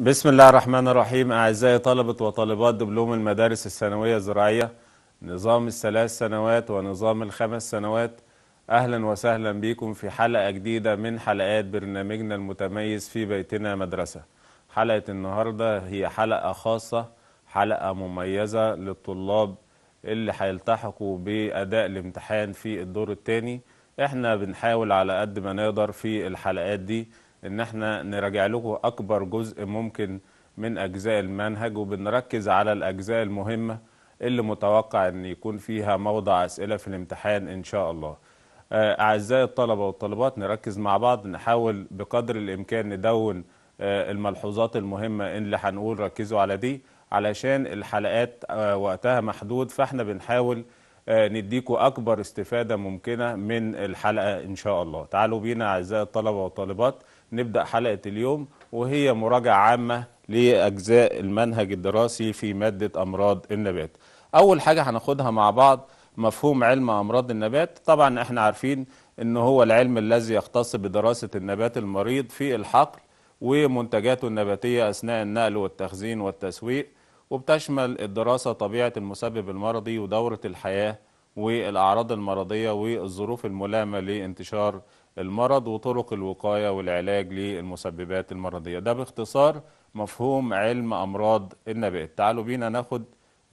بسم الله الرحمن الرحيم أعزائي طلبة وطالبات دبلوم المدارس الثانوية الزراعية نظام الثلاث سنوات ونظام الخمس سنوات أهلا وسهلا بكم في حلقة جديدة من حلقات برنامجنا المتميز في بيتنا مدرسة حلقة النهاردة هي حلقة خاصة حلقة مميزة للطلاب اللي هيلتحقوا بأداء الامتحان في الدور الثاني احنا بنحاول على قد ما نقدر في الحلقات دي ان احنا نراجع لكم اكبر جزء ممكن من اجزاء المنهج وبنركز على الاجزاء المهمه اللي متوقع ان يكون فيها موضع اسئله في الامتحان ان شاء الله آه، اعزائي الطلبه والطالبات نركز مع بعض نحاول بقدر الامكان ندون آه، الملحوظات المهمه اللي هنقول ركزوا على دي علشان الحلقات آه، وقتها محدود فاحنا بنحاول نديكم اكبر استفاده ممكنه من الحلقه ان شاء الله تعالوا بينا اعزائي الطلبه والطالبات نبدأ حلقة اليوم وهي مراجعة عامة لأجزاء المنهج الدراسي في مادة أمراض النبات أول حاجة هناخدها مع بعض مفهوم علم أمراض النبات طبعا احنا عارفين ان هو العلم الذي يختص بدراسة النبات المريض في الحقل ومنتجاته النباتية أثناء النقل والتخزين والتسويق وبتشمل الدراسة طبيعة المسبب المرضي ودورة الحياة والأعراض المرضية والظروف الملامة لانتشار المرض وطرق الوقاية والعلاج للمسببات المرضية ده باختصار مفهوم علم أمراض النبات تعالوا بينا ناخد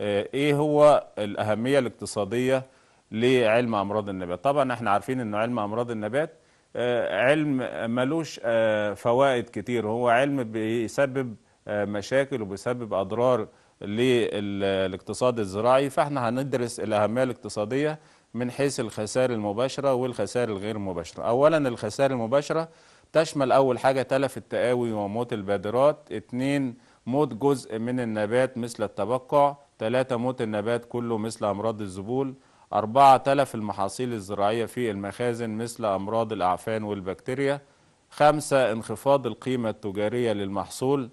آه، ايه هو الأهمية الاقتصادية لعلم أمراض النبات طبعا احنا عارفين انه علم أمراض النبات آه، علم ملوش آه، فوائد كتير هو علم بيسبب مشاكل وبيسبب أضرار للاقتصاد الزراعي فاحنا هندرس الأهمية الاقتصادية من حيث الخسائر المباشرة والخسائر الغير مباشرة أولا الخسائر المباشرة تشمل أول حاجة تلف التقاوي وموت البادرات اتنين موت جزء من النبات مثل التبقع ثلاثة موت النبات كله مثل أمراض الذبول أربعة تلف المحاصيل الزراعية في المخازن مثل أمراض الأعفان والبكتيريا خمسة انخفاض القيمة التجارية للمحصول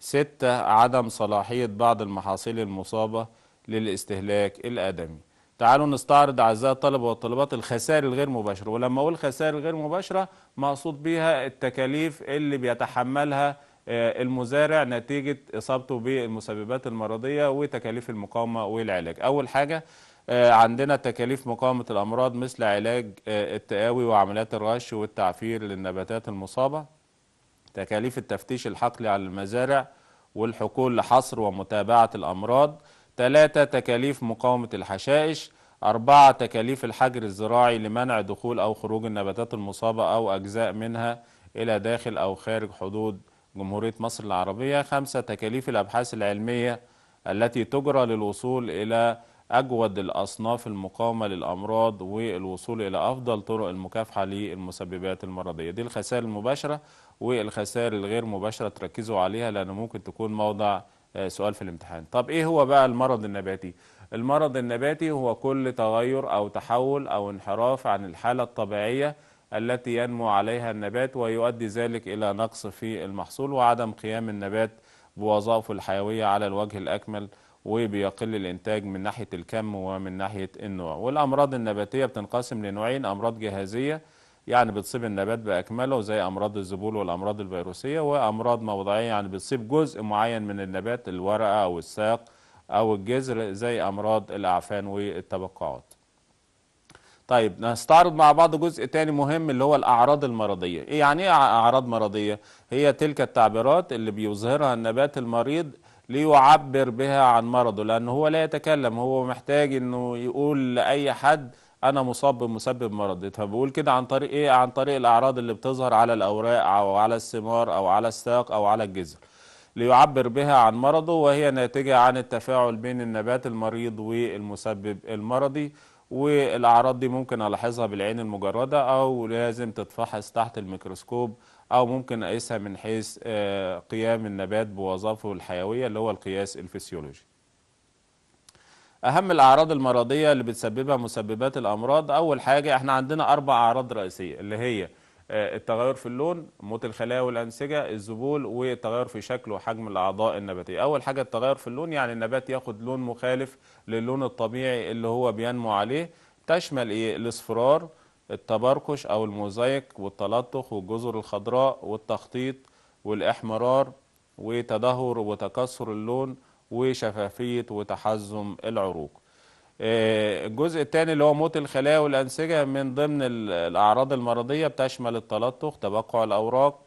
ستة عدم صلاحية بعض المحاصيل المصابة للاستهلاك الآدمي تعالوا نستعرض اعزائي الطلبه والطلبات الخسائر الغير مباشره ولما اقول خسائر غير مباشره مقصود بيها التكاليف اللي بيتحملها آه، المزارع نتيجه اصابته بالمسببات المرضيه وتكاليف المقاومه والعلاج اول حاجه آه، عندنا تكاليف مقاومه الامراض مثل علاج آه، التقاوي وعمليات الرش والتعفير للنباتات المصابه تكاليف التفتيش الحقلي على المزارع والحقول لحصر ومتابعه الامراض ثلاثة تكاليف مقاومة الحشائش أربعة تكاليف الحجر الزراعي لمنع دخول أو خروج النباتات المصابة أو أجزاء منها إلى داخل أو خارج حدود جمهورية مصر العربية خمسة تكاليف الأبحاث العلمية التي تجرى للوصول إلى أجود الأصناف المقاومة للأمراض والوصول إلى أفضل طرق المكافحة للمسببات المرضية دي الخسائر المباشرة والخسائر الغير مباشرة تركزوا عليها لأن ممكن تكون موضع آه، سؤال في الامتحان طب ايه هو بقى المرض النباتي المرض النباتي هو كل تغير او تحول او انحراف عن الحالة الطبيعية التي ينمو عليها النبات ويؤدي ذلك الى نقص في المحصول وعدم قيام النبات بوظائفه الحيوية على الوجه الاكمل وبيقل الانتاج من ناحية الكم ومن ناحية النوع والامراض النباتية بتنقسم لنوعين امراض جهازية يعني بتصيب النبات باكمله زي امراض الذبول والامراض الفيروسيه وامراض موضعيه يعني بتصيب جزء معين من النبات الورقه او الساق او الجذر زي امراض الاعفان والتبقعات طيب نستعرض مع بعض جزء تاني مهم اللي هو الأعراض المرضية إيه يعني إيه أعراض مرضية؟ هي تلك التعبيرات اللي بيظهرها النبات المريض ليعبر بها عن مرضه لأن هو لا يتكلم هو محتاج أنه يقول لأي حد انا مصاب بمسبب مرضي طب بقول كده عن طريق ايه عن طريق الاعراض اللي بتظهر على الاوراق او على الثمار او على الساق او على الجذر ليعبر بها عن مرضه وهي ناتجه عن التفاعل بين النبات المريض والمسبب المرضي والاعراض دي ممكن الاحظها بالعين المجرده او لازم تتفحص تحت الميكروسكوب او ممكن اقيسها من حيث آه، قيام النبات بوظائفه الحيويه اللي هو القياس الفسيولوجي اهم الاعراض المرضيه اللي بتسببها مسببات الامراض اول حاجه احنا عندنا اربع اعراض رئيسيه اللي هي آه، التغير في اللون موت الخلايا والانسجه الذبول والتغير في شكل وحجم الاعضاء النباتيه اول حاجه التغير في اللون يعني النبات ياخد لون مخالف للون الطبيعي اللي هو بينمو عليه تشمل ايه الاصفرار التبركش او الموزايك والتلطخ والجزر الخضراء والتخطيط والاحمرار وتدهور وتكسر اللون وشفافية وتحزم العروق آه، الجزء الثاني اللي هو موت الخلايا والأنسجة من ضمن الأعراض المرضية بتشمل التلطخ تبقع الأوراق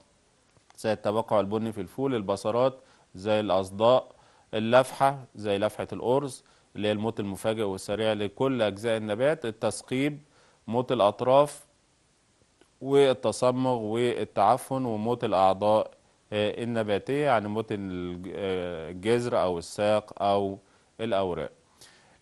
زي التبقع البني في الفول البصرات زي الأصداء اللفحة زي لفحة الأرز اللي هي الموت المفاجئ والسريع لكل أجزاء النبات التثقيب موت الأطراف والتصمغ والتعفن وموت الأعضاء آه، النباتية عن يعني متن آه، الجذر أو الساق أو الأوراق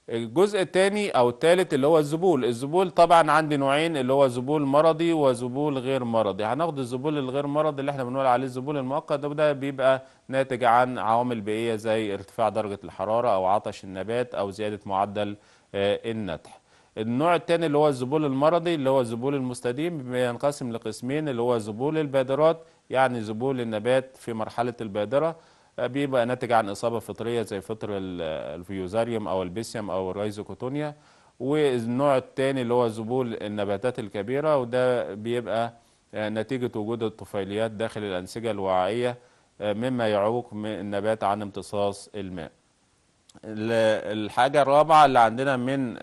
الجزء الثاني أو الثالث اللي هو الزبول الزبول طبعا عندي نوعين اللي هو زبول مرضي وزبول غير مرضي هناخد الزبول الغير مرضي اللي احنا بنقول عليه الزبول المؤقت وده بيبقى ناتج عن عوامل بيئية زي ارتفاع درجة الحرارة أو عطش النبات أو زيادة معدل آه، النتح النوع الثاني اللي هو الزبول المرضي اللي هو الزبول المستديم بينقسم لقسمين اللي هو زبول البادرات يعني ذبول النبات في مرحلة البادرة آه، بيبقى ناتج عن إصابة فطرية زي فطر الفيوزاريوم أو البيسيوم أو الرايزوكوتونيا والنوع الثاني اللي هو ذبول النباتات الكبيرة وده بيبقى آه، نتيجة وجود الطفيليات داخل الأنسجة الوعائية آه، مما يعوق النبات عن امتصاص الماء الحاجة الرابعة اللي عندنا من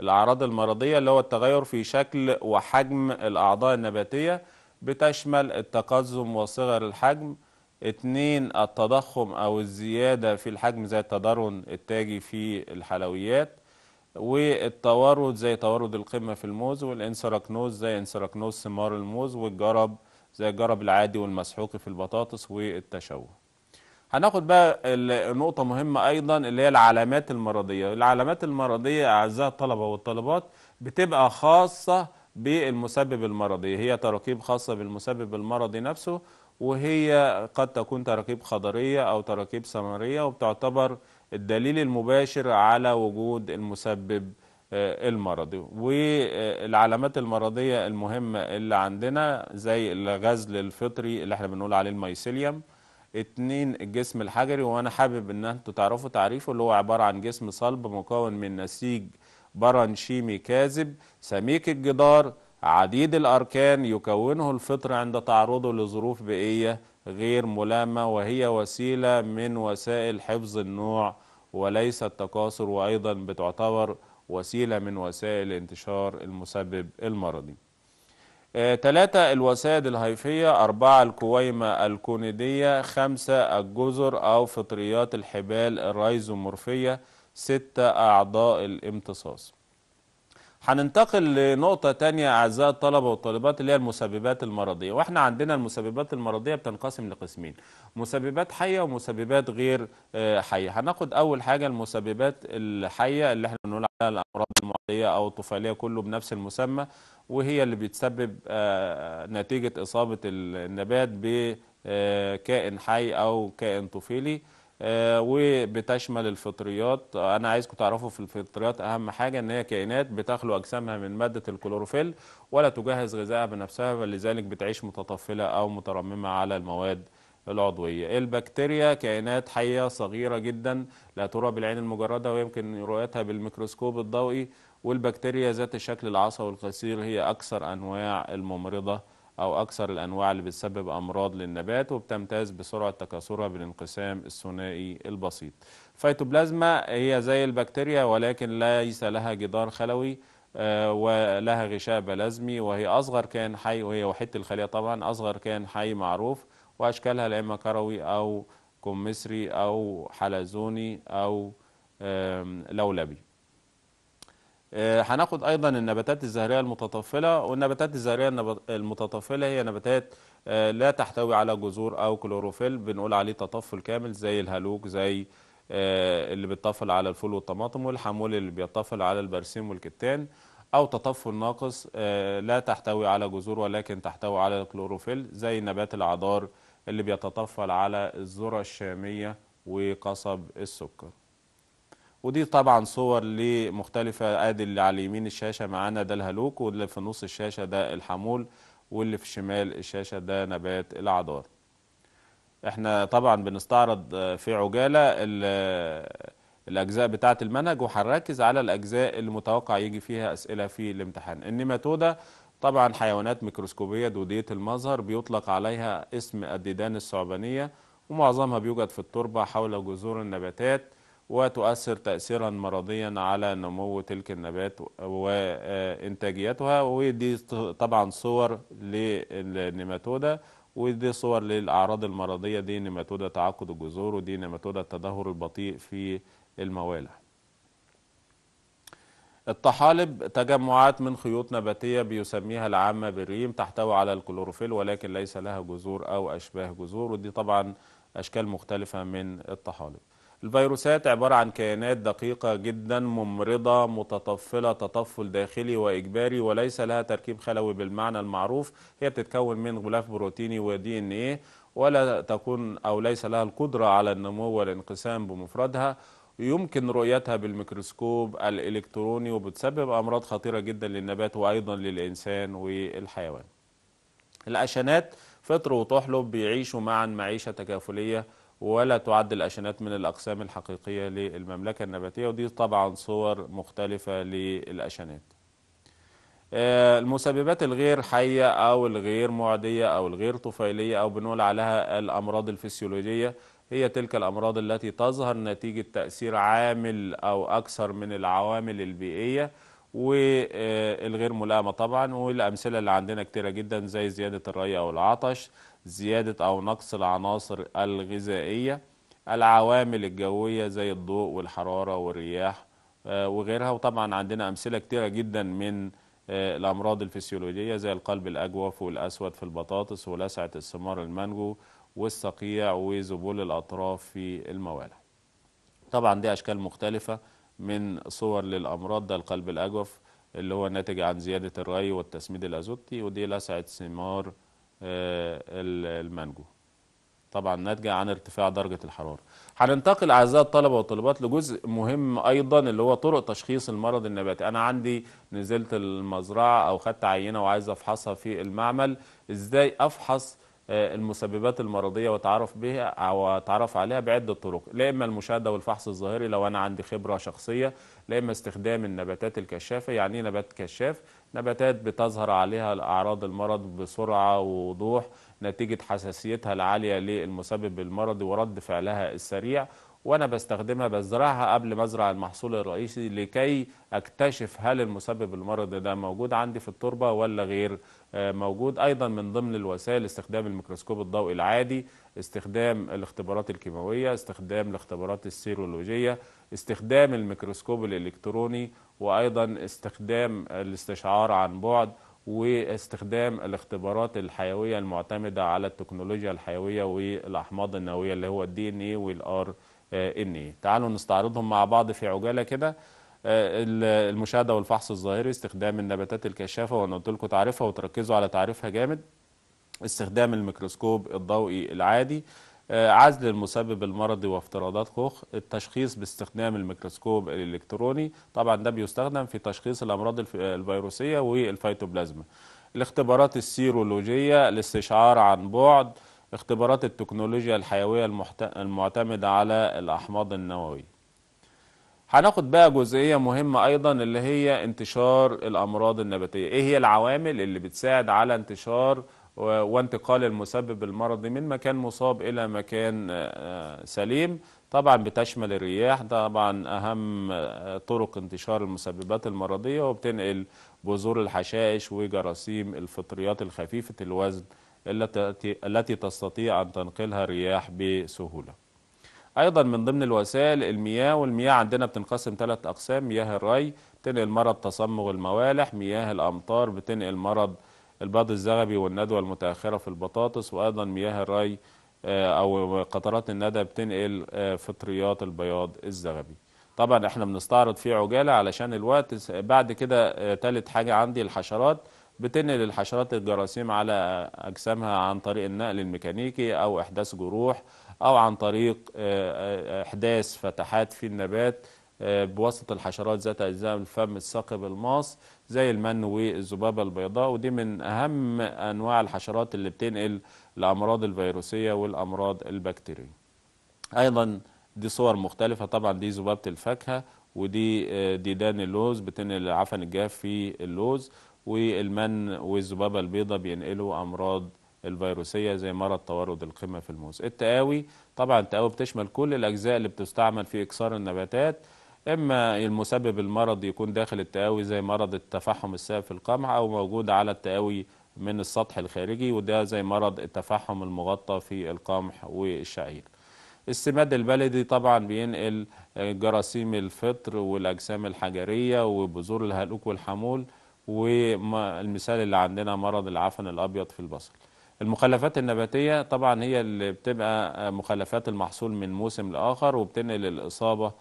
الأعراض المرضية اللي هو التغير في شكل وحجم الأعضاء النباتية بتشمل التقزم وصغر الحجم اتنين التضخم أو الزيادة في الحجم زي التضرن التاجي في الحلويات والتورد زي تورد القمة في الموز والانسراكنوز زي انسراكنوز ثمار الموز والجرب زي الجرب العادي والمسحوق في البطاطس والتشوه هناخد بقى النقطه مهمة أيضا اللي هي العلامات المرضية العلامات المرضية أعزائي الطلبة والطالبات بتبقى خاصة بالمسبب المرضي هي تراكيب خاصة بالمسبب المرضي نفسه وهي قد تكون تراكيب خضرية أو تراكيب سمرية وبتعتبر الدليل المباشر على وجود المسبب آه، المرضي والعلامات المرضية المهمة اللي عندنا زي الغزل الفطري اللي احنا بنقول عليه الميسيليوم اتنين الجسم الحجري وانا حابب ان انتوا تعرفوا تعريفه اللي هو عبارة عن جسم صلب مكون من نسيج برانشيمي كاذب سميك الجدار عديد الأركان يكونه الفطر عند تعرضه لظروف بيئية غير ملامة وهي وسيلة من وسائل حفظ النوع وليس التكاثر وأيضا بتعتبر وسيلة من وسائل انتشار المسبب المرضي ثلاثة آه، الوسائد الهيفية أربعة الكويمة الكونيدية خمسة الجزر أو فطريات الحبال الرايزومورفية ستة أعضاء الامتصاص هننتقل لنقطة تانية أعزائي الطلبة والطالبات اللي هي المسببات المرضية وإحنا عندنا المسببات المرضية بتنقسم لقسمين مسببات حية ومسببات غير آه، حية هناخد أول حاجة المسببات الحية اللي احنا بنقول عليها الأمراض المعدية أو الطفيلية كله بنفس المسمى وهي اللي بتسبب آه، نتيجة إصابة النبات بكائن حي أو كائن طفيلي آه، وبتشمل الفطريات انا عايزكم تعرفوا في الفطريات اهم حاجه ان هي كائنات بتخلو اجسامها من ماده الكلوروفيل ولا تجهز غذائها بنفسها بل لذلك بتعيش متطفله او مترممه على المواد العضوية البكتيريا كائنات حية صغيرة جدا لا ترى بالعين المجردة ويمكن رؤيتها بالميكروسكوب الضوئي والبكتيريا ذات الشكل العصبي القصير هي أكثر أنواع الممرضة أو أكثر الأنواع اللي بتسبب أمراض للنبات وبتمتاز بسرعة تكاثرها بالانقسام الثنائي البسيط فيتوبلازما هي زي البكتيريا ولكن ليس لها جدار خلوي آه، ولها غشاء بلازمي وهي أصغر كان حي وهي وحيدة الخلية طبعا أصغر كان حي معروف وأشكالها يا إما كروي أو كمثري أو حلزوني أو لولبي آه، هناخد ايضا النباتات الزهريه المتطفله والنباتات الزهريه المتطفله هي نباتات آه، لا تحتوي على جذور او كلوروفيل بنقول عليه تطفل كامل زي الهالوك زي آه، اللي بيتطفل على الفول والطماطم والحمول اللي بيتطفل على البرسيم والكتان او تطفل ناقص لا تحتوي على جذور ولكن تحتوي على الكلوروفيل زي نبات العذار اللي بيتطفل على الذره الشاميه وقصب السكر ودي طبعا صور لمختلفة ادي اللي على يمين الشاشة معانا ده الهلوك واللي في نص الشاشة ده الحمول واللي في شمال الشاشة ده نبات العدار احنا طبعا بنستعرض في عجالة الاجزاء بتاعة المنهج وهنركز على الاجزاء اللي متوقع يجي فيها اسئلة في الامتحان النيماتودة طبعا حيوانات ميكروسكوبية دودية المظهر بيطلق عليها اسم الديدان الثعبانية ومعظمها بيوجد في التربة حول جذور النباتات وتؤثر تأثيرا مرضيا على نمو تلك النبات وإنتاجيتها ودي طبعا صور للنيماتودا ودي صور للأعراض المرضية دي نيماتودا تعقد الجذور ودي نيماتودا التدهور البطيء في الموالح الطحالب تجمعات من خيوط نباتية بيسميها العامة بالريم تحتوي على الكلوروفيل ولكن ليس لها جذور أو أشباه جذور ودي طبعا أشكال مختلفة من الطحالب الفيروسات عبارة عن كائنات دقيقة جدا ممرضة متطفلة تطفل داخلي وإجباري وليس لها تركيب خلوي بالمعنى المعروف هي بتتكون من غلاف بروتيني ودي ان ايه ولا تكون أو ليس لها القدرة على النمو والانقسام بمفردها يمكن رؤيتها بالميكروسكوب الإلكتروني وبتسبب أمراض خطيرة جدا للنبات وأيضا للإنسان والحيوان الأشنات فطر وطحلب بيعيشوا معا معيشة تكافلية ولا تعد الأشنات من الأقسام الحقيقية للمملكة النباتية ودي طبعا صور مختلفة للأشنات آه، المسببات الغير حية أو الغير معدية أو الغير طفيلية أو بنقول عليها الأمراض الفسيولوجية هي تلك الأمراض التي تظهر نتيجة تأثير عامل أو أكثر من العوامل البيئية والغير ملائمه طبعا والامثله اللي عندنا كتيره جدا زي زياده الري او العطش زياده او نقص العناصر الغذائيه العوامل الجويه زي الضوء والحراره والرياح آه، وغيرها وطبعا عندنا امثله كتيره جدا من آه، الامراض الفسيولوجيه زي القلب الاجوف والاسود في البطاطس ولسعه الثمار المانجو والصقيع وذبول الاطراف في الموالح طبعا دي اشكال مختلفه من صور للأمراض ده القلب الأجوف اللي هو ناتج عن زيادة الري والتسميد الأزوتي ودي لسعة ثمار آه، المانجو طبعا ناتجة عن ارتفاع درجة الحرارة هننتقل أعزائي الطلبة والطالبات لجزء مهم أيضا اللي هو طرق تشخيص المرض النباتي أنا عندي نزلت المزرعة أو خدت عينة وعايز أفحصها في المعمل إزاي أفحص آه، المسببات المرضيه وتعرف بها والتعرف عليها بعده طرق لا اما المشاهده والفحص الظاهري لو انا عندي خبره شخصيه لا اما استخدام النباتات الكشافه يعني إيه نبات كشاف نباتات بتظهر عليها اعراض المرض بسرعه ووضوح نتيجه حساسيتها العاليه للمسبب المرضي ورد فعلها السريع وانا بستخدمها بزرعها قبل ما ازرع المحصول الرئيسي لكي اكتشف هل المسبب المرض ده موجود عندي في التربه ولا غير آه، موجود ايضا من ضمن الوسائل استخدام الميكروسكوب الضوئي العادي استخدام الاختبارات الكيماويه استخدام الاختبارات السيرولوجيه استخدام الميكروسكوب الالكتروني وايضا استخدام الاستشعار عن بعد واستخدام الاختبارات الحيويه المعتمده على التكنولوجيا الحيويه والاحماض النوويه اللي هو الدي ان اي والار آه، ان تعالوا نستعرضهم مع بعض في عجاله كده آه، المشاهده والفحص الظاهري استخدام النباتات الكشافه وانا قلت لكم تعريفها وتركزوا على تعريفها جامد استخدام الميكروسكوب الضوئي العادي آه، عزل المسبب المرضي وافتراضات كوخ التشخيص باستخدام الميكروسكوب الالكتروني طبعا ده بيستخدم في تشخيص الامراض الفيروسيه والفيتوبلازما الاختبارات السيرولوجيه الاستشعار عن بعد اختبارات التكنولوجيا الحيوية المعتمدة على الأحماض النووية هناخد بقى جزئية مهمة أيضا اللي هي انتشار الأمراض النباتية إيه هي العوامل اللي بتساعد على انتشار وانتقال المسبب المرضي من مكان مصاب إلى مكان آه، آه، سليم طبعا بتشمل الرياح طبعا أهم آه، طرق انتشار المسببات المرضية وبتنقل بذور الحشائش وجراثيم الفطريات الخفيفة الوزن التي تستطيع أن تنقلها الرياح بسهولة أيضا من ضمن الوسائل المياه والمياه عندنا بتنقسم ثلاث أقسام مياه الري بتنقل مرض تصمغ الموالح مياه الأمطار بتنقل مرض البض الزغبي والندوة المتأخرة في البطاطس وأيضا مياه الري آه، أو قطرات الندى بتنقل آه، فطريات البياض الزغبي طبعا احنا بنستعرض في عجالة علشان الوقت بعد كده آه، تالت حاجة عندي الحشرات بتنقل الحشرات الجراثيم على أجسامها عن طريق النقل الميكانيكي أو إحداث جروح أو عن طريق آه، آه، إحداث فتحات في النبات آه، بواسطة الحشرات ذات أجزاء الفم الثاقب الماص زي المن والذبابة البيضاء ودي من أهم أنواع الحشرات اللي بتنقل الأمراض الفيروسية والأمراض البكتيرية أيضا دي صور مختلفة طبعا دي ذبابة الفاكهة ودي ديدان اللوز بتنقل عفن الجاف في اللوز والمن والذبابة البيضاء بينقلوا أمراض الفيروسية زي مرض توارد القمة في الموز التقاوي طبعا التقاوي بتشمل كل الأجزاء اللي بتستعمل في إكسار النباتات إما المسبب المرضي يكون داخل التقاوي زي مرض التفحم السائب في القمح أو موجود على التقاوي من السطح الخارجي وده زي مرض التفحم المغطى في القمح والشعير السماد البلدي طبعا بينقل جراثيم الفطر والأجسام الحجرية وبذور الهلوك والحمول والمثال اللي عندنا مرض العفن الأبيض في البصل المخلفات النباتية طبعا هي اللي بتبقى مخلفات المحصول من موسم لآخر وبتنقل الإصابة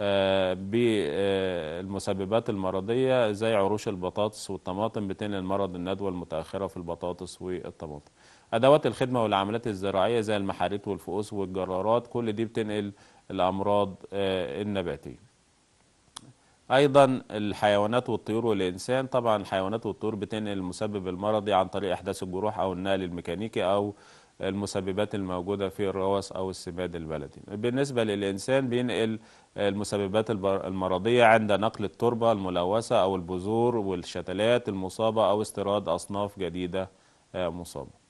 آه، بالمسببات آه، المرضية زي عروش البطاطس والطماطم بتنقل مرض الندوة المتأخرة في البطاطس والطماطم أدوات الخدمة والعمليات الزراعية زي المحاريت والفؤوس والجرارات كل دي بتنقل الأمراض آه، النباتية ايضا الحيوانات والطيور والانسان طبعا الحيوانات والطيور بتنقل المسبب المرضي عن طريق احداث الجروح او النقل الميكانيكي او المسببات الموجودة في الروث أو السماد البلدي بالنسبة للإنسان بينقل المسببات المرضية عند نقل التربة الملوثة أو البذور والشتلات المصابة أو استيراد أصناف جديدة آه، مصابة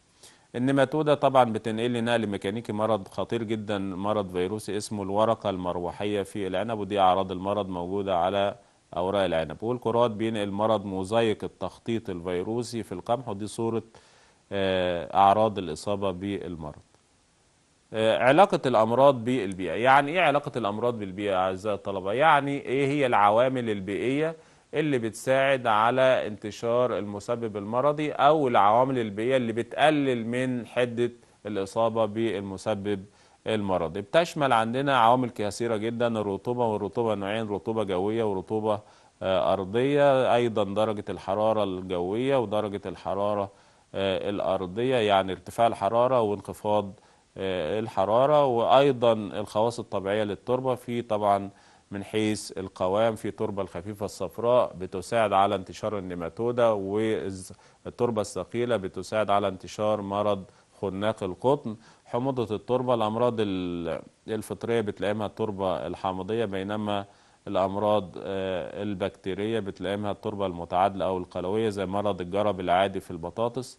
النماتودة طبعا بتنقل نقل ميكانيكي مرض خطير جدا مرض فيروسي اسمه الورقة المروحية في العنب ودي أعراض المرض موجودة على أوراق العنب والكرات بينقل مرض موزايك التخطيط الفيروسي في القمح ودي صورة آه، أعراض الإصابة بالمرض آه، علاقة الأمراض بالبيئة يعني إيه علاقة الأمراض بالبيئة أعزائي الطلبة يعني إيه هي العوامل البيئية اللي بتساعد على انتشار المسبب المرضي أو العوامل البيئية اللي بتقلل من حدة الإصابة بالمسبب المرضي بتشمل عندنا عوامل كثيرة جدا الرطوبة والرطوبة نوعين رطوبة جوية ورطوبة آه، أرضية أيضا درجة الحرارة الجوية ودرجة الحرارة آه، الأرضية يعني ارتفاع الحرارة وانخفاض آه، الحرارة وأيضا الخواص الطبيعية للتربة في طبعا من حيث القوام في تربة الخفيفة الصفراء بتساعد على انتشار النيماتودة والتربة الثقيلة بتساعد على انتشار مرض خناق القطن حموضة التربة الأمراض الفطرية بتلاقيها التربة الحامضية بينما الأمراض آه، البكتيرية بتلاقيها التربة المتعادلة أو القلوية زي مرض الجرب العادي في البطاطس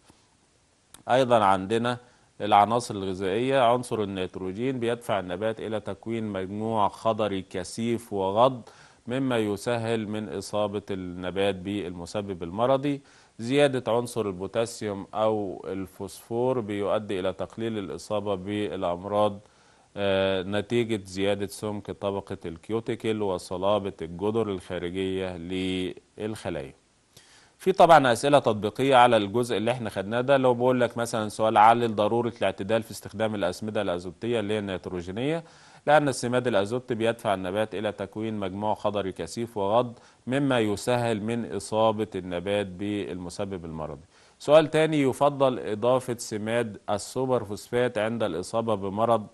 أيضا عندنا العناصر الغذائية عنصر النيتروجين بيدفع النبات إلى تكوين مجموع خضري كثيف وغض مما يسهل من إصابة النبات بالمسبب المرضي زيادة عنصر البوتاسيوم أو الفوسفور بيؤدي إلى تقليل الإصابة بالأمراض آه، نتيجة زيادة سمك طبقة الكيوتيكل وصلابة الجدر الخارجية للخلايا في طبعا اسئله تطبيقيه على الجزء اللي احنا خدناه ده لو بقول لك مثلا سؤال علل ضروره الاعتدال في استخدام الاسمده الازوتيه اللي هي النيتروجينيه لان السماد الازوتي بيدفع النبات الى تكوين مجموع خضري كثيف وغض مما يسهل من اصابه النبات بالمسبب المرضي سؤال تاني يفضل اضافه سماد السوبر فوسفات عند الاصابه بمرض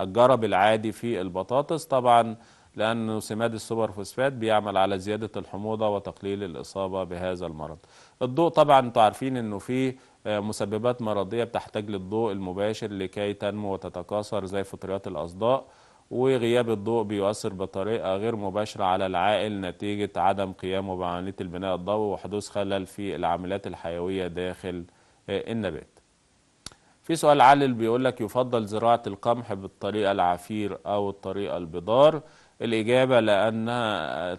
الجرب العادي في البطاطس طبعا لأن سماد السوبر فوسفات بيعمل على زيادة الحموضة وتقليل الإصابة بهذا المرض الضوء طبعا انتوا عارفين أنه فيه آه، مسببات مرضية بتحتاج للضوء المباشر لكي تنمو وتتكاثر زي فطريات الأصداء وغياب الضوء بيؤثر بطريقة غير مباشرة على العائل نتيجة عدم قيامه بعملية البناء الضوئي وحدوث خلل في العمليات الحيوية داخل آه، النبات في سؤال علل بيقول لك يفضل زراعة القمح بالطريقة العفير أو الطريقة البدار الإجابة لأن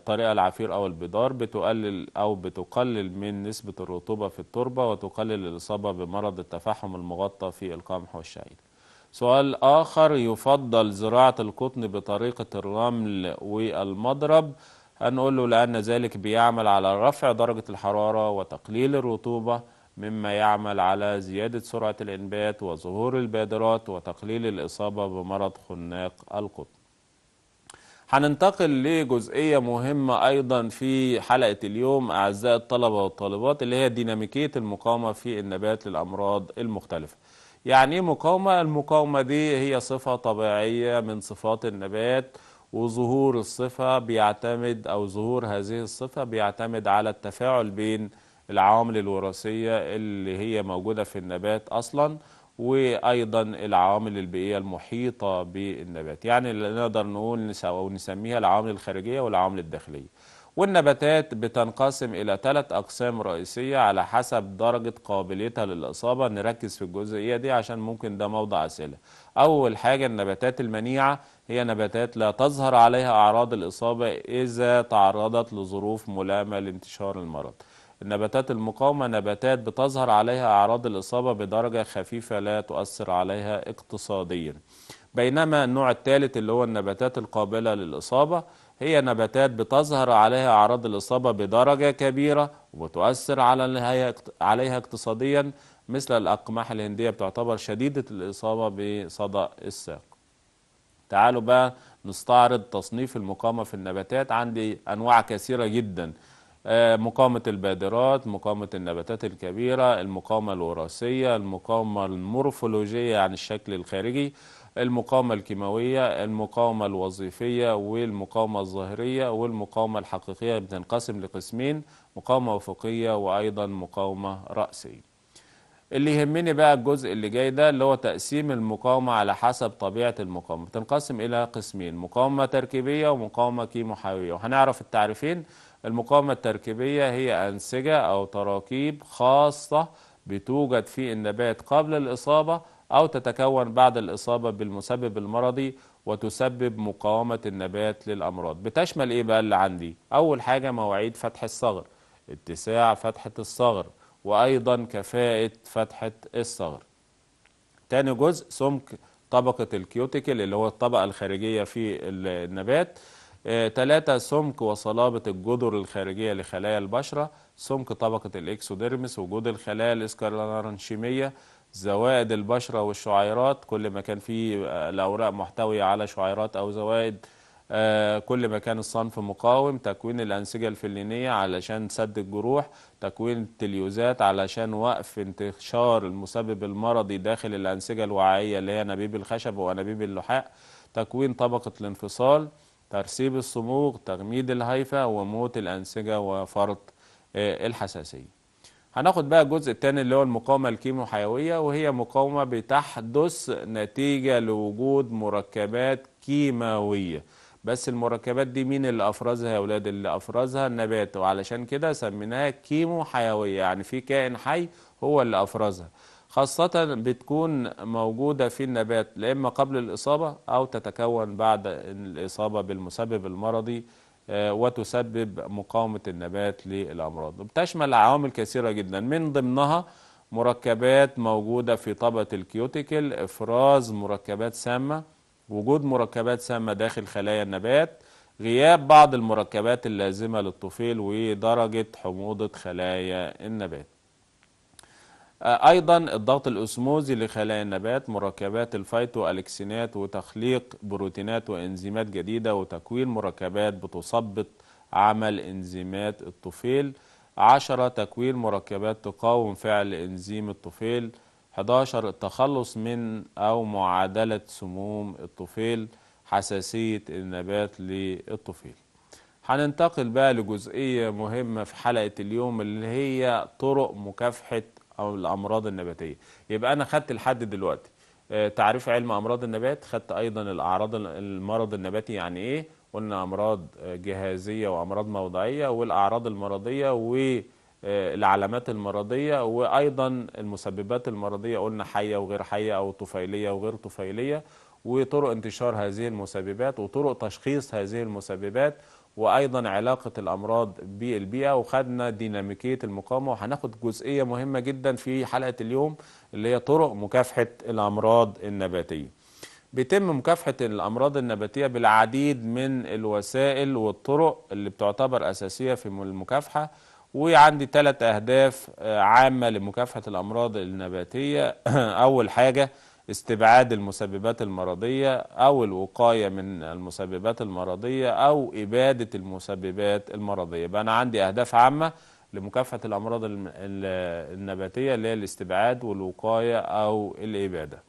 طريقة العفير أو البدار بتقلل أو بتقلل من نسبة الرطوبة في التربة وتقلل الإصابة بمرض التفحم المغطى في القمح والشعير سؤال آخر يفضل زراعة القطن بطريقة الرمل والمضرب هنقول له لأن ذلك بيعمل على رفع درجة الحرارة وتقليل الرطوبة مما يعمل على زيادة سرعة الإنبات وظهور البادرات وتقليل الإصابة بمرض خناق القطن هننتقل لجزئية مهمة أيضا في حلقة اليوم أعزائي الطلبة والطالبات اللي هي ديناميكية المقاومة في النبات للأمراض المختلفة يعني إيه مقاومة؟ المقاومة دي هي صفة طبيعية من صفات النبات وظهور الصفة بيعتمد أو ظهور هذه الصفة بيعتمد على التفاعل بين العوامل الوراثية اللي هي موجودة في النبات أصلاً وايضا العوامل البيئيه المحيطه بالنبات يعني اللي نقدر نقول او نسميها العوامل الخارجيه والعوامل الداخليه والنباتات بتنقسم الى ثلاث اقسام رئيسيه على حسب درجه قابليتها للاصابه نركز في الجزئيه دي عشان ممكن ده موضع اسئله اول حاجه النباتات المنيعه هي نباتات لا تظهر عليها اعراض الاصابه اذا تعرضت لظروف ملائمه لانتشار المرض النباتات المقاومة نباتات بتظهر عليها أعراض الإصابة بدرجة خفيفة لا تؤثر عليها اقتصاديا بينما النوع الثالث اللي هو النباتات القابلة للإصابة هي نباتات بتظهر عليها أعراض الإصابة بدرجة كبيرة وبتؤثر على عليها اقتصاديا مثل الأقماح الهندية بتعتبر شديدة الإصابة بصدأ الساق تعالوا بقى نستعرض تصنيف المقاومة في النباتات عندي أنواع كثيرة جداً آه، مقاومة البادرات مقاومة النباتات الكبيرة المقاومة الوراثية المقاومة المورفولوجية عن الشكل الخارجي المقاومة الكيماوية المقاومة الوظيفية والمقاومة الظاهرية والمقاومة الحقيقية بتنقسم لقسمين مقاومة أفقية وأيضا مقاومة رأسية اللي يهمني بقى الجزء اللي جاي ده اللي هو تقسيم المقاومة على حسب طبيعة المقاومة بتنقسم إلى قسمين مقاومة تركيبية ومقاومة كيموحيوية وهنعرف التعريفين المقاومة التركيبية هي أنسجة أو تراكيب خاصة بتوجد في النبات قبل الإصابة أو تتكون بعد الإصابة بالمسبب المرضي وتسبب مقاومة النبات للأمراض بتشمل إيه بقى اللي عندي؟ أول حاجة مواعيد فتح الثغر اتساع فتحة الثغر وأيضا كفاءة فتحة الثغر تاني جزء سمك طبقة الكيوتيكل اللي هو الطبقة الخارجية في النبات ثلاثة آه، سمك وصلابة الجدر الخارجية لخلايا البشرة سمك طبقة الإكسوديرمس وجود الخلايا الإسكرلانشيمية زوائد البشرة والشعيرات كل ما كان فيه آه، الأوراق محتوية على شعيرات أو زوائد آه، كل ما كان الصنف مقاوم تكوين الأنسجة الفلينية علشان سد الجروح تكوين التليوزات علشان وقف انتشار المسبب المرضي داخل الأنسجة الوعائية اللي هي أنابيب الخشب وأنابيب اللحاء تكوين طبقة الانفصال ترسيب الصبوغ تغميد الهيفا وموت الأنسجة وفرط آه، الحساسية هناخد بقى الجزء الثاني اللي هو المقاومة الكيمو حيوية وهي مقاومة بتحدث نتيجة لوجود مركبات كيماوية بس المركبات دي مين اللي افرزها يا اولاد اللي افرزها النبات وعلشان كده سميناها كيمو حيويه يعني في كائن حي هو اللي افرزها خاصة بتكون موجودة في النبات لا إما قبل الإصابة أو تتكون بعد الإصابة بالمسبب المرضي آه، وتسبب مقاومة النبات للأمراض بتشمل عوامل كثيرة جدا من ضمنها مركبات موجودة في طبقة الكيوتيكل إفراز مركبات سامة وجود مركبات سامة داخل خلايا النبات غياب بعض المركبات اللازمة للطفيل ودرجة حموضة خلايا النبات آه، ايضا الضغط الاسموزي لخلايا النبات مركبات الفايتوالكسينات الكسينات وتخليق بروتينات وانزيمات جديده وتكوين مركبات بتثبط عمل انزيمات الطفيل 10 تكوين مركبات تقاوم فعل انزيم الطفيل 11 التخلص من او معادله سموم الطفيل حساسيه النبات للطفيل هننتقل بقى لجزئيه مهمه في حلقه اليوم اللي هي طرق مكافحه او الامراض النباتيه يبقى انا خدت لحد دلوقتي آه، تعريف علم امراض النبات خدت ايضا الاعراض المرض النباتي يعني ايه قلنا امراض آه، جهازيه وامراض موضعيه والاعراض المرضيه والعلامات آه، المرضيه وايضا المسببات المرضيه قلنا حيه وغير حيه او طفيليه وغير طفيليه وطرق انتشار هذه المسببات وطرق تشخيص هذه المسببات وايضا علاقه الامراض بالبيئه وخدنا ديناميكيه المقاومه وهناخد جزئيه مهمه جدا في حلقه اليوم اللي هي طرق مكافحه الامراض النباتيه بيتم مكافحة الأمراض النباتية بالعديد من الوسائل والطرق اللي بتعتبر أساسية في المكافحة وعندي ثلاث أهداف آه، عامة لمكافحة الأمراض النباتية أول حاجة استبعاد المسببات المرضية أو الوقاية من المسببات المرضية أو إبادة المسببات المرضية يبقى أنا عندي أهداف عامة لمكافحة الأمراض النباتية اللي هي الاستبعاد والوقاية أو الإبادة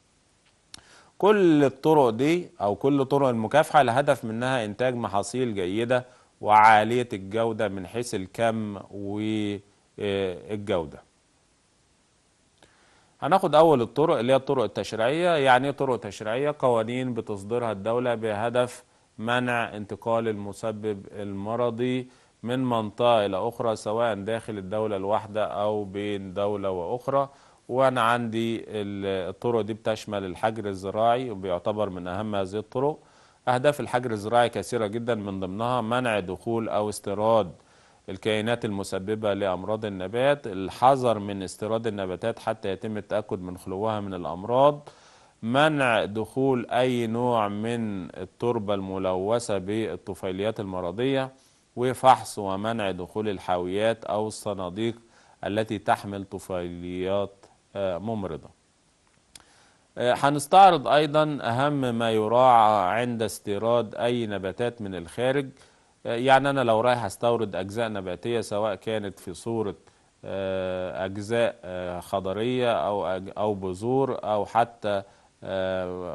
كل الطرق دي أو كل طرق المكافحة الهدف منها إنتاج محاصيل جيدة وعالية الجودة من حيث الكم والجودة هناخد أول الطرق اللي هي الطرق التشريعية يعني إيه طرق تشريعية قوانين بتصدرها الدولة بهدف منع انتقال المسبب المرضي من منطقة إلى أخرى سواء داخل الدولة الواحدة أو بين دولة وأخرى وأنا عندي الطرق دي بتشمل الحجر الزراعي وبيعتبر من أهم هذه الطرق أهداف الحجر الزراعي كثيرة جدا من ضمنها منع دخول أو استيراد الكائنات المسببة لأمراض النبات الحذر من استيراد النباتات حتى يتم التأكد من خلوها من الأمراض منع دخول أي نوع من التربة الملوثة بالطفيليات المرضية وفحص ومنع دخول الحاويات أو الصناديق التي تحمل طفيليات آه، ممرضة آه، هنستعرض أيضا أهم ما يراعى عند استيراد أي نباتات من الخارج آه، يعني أنا لو رايح أستورد أجزاء نباتية سواء كانت في صورة آه، أجزاء آه، خضرية أو أو بذور أو حتى